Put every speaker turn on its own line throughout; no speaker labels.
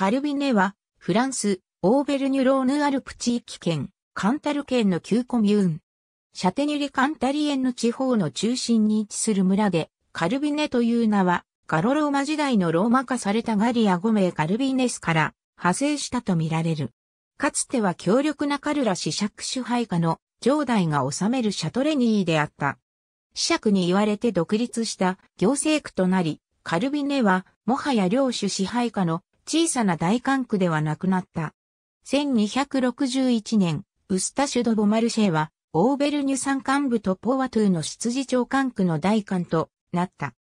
カルビネは、フランス、オーベルニュローヌアルプ地域圏、カンタル県の旧コミューン。シャテニュリカンタリエンの地方の中心に位置する村で、カルビネという名は、ガロローマ時代のローマ化されたガリア5名カルビネスから派生したとみられる。かつては強力なカルラ子釈支配下の上代が治めるシャトレニーであった。子爵に言われて独立した行政区となり、カルビネはもはや領主支配下の小さな大管区ではなくなった。1261年、ウスタシュド・ボマルシェは、オーベルニュ山幹部とポワトゥの執事長管区の大官となった。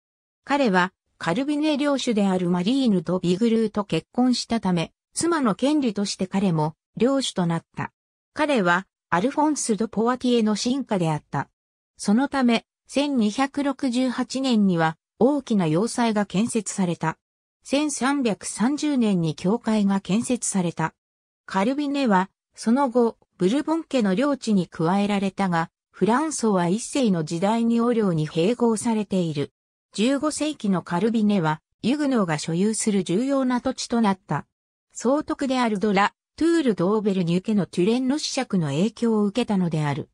彼は、カルビネ領主であるマリーヌとビグルーと結婚したため、妻の権利として彼も領主となった。彼は、アルフォンス・ド・ポワティエの進化であった。そのため、1268年には大きな要塞が建設された。1330年に教会が建設された。カルビネは、その後、ブルボン家の領地に加えられたが、フランソは一世の時代にお領に併合されている。15世紀のカルビネは、ユグノーが所有する重要な土地となった。総督であるドラ、トゥール・ドーベルニュ家のトゥレンの子爵の影響を受けたのである。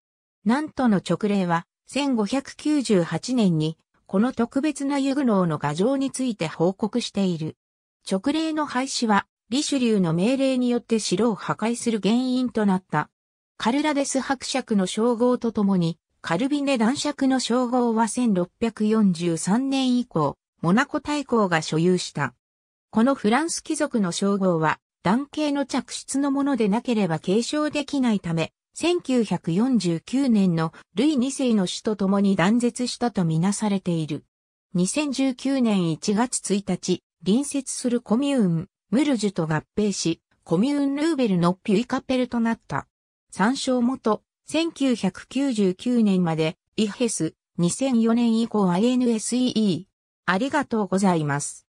なんとの勅令は、1598年にこの特別なユグノーの牙城について報告している。直令の廃止は、リシュリューの命令によって城を破壊する原因となった。カルラデス伯爵の称号とともに、カルビネ男爵の称号は1643年以降、モナコ大公が所有した。このフランス貴族の称号は、男系の着出のものでなければ継承できないため、1949年のルイ2世の死と共に断絶したとみなされている。2019年1月1日、隣接するコミューン、ムルジュと合併し、コミューンルーベルのピュイカペルとなった。参照元、1999年まで、イヘス、2004年以降 i n s e e ありがとうございます。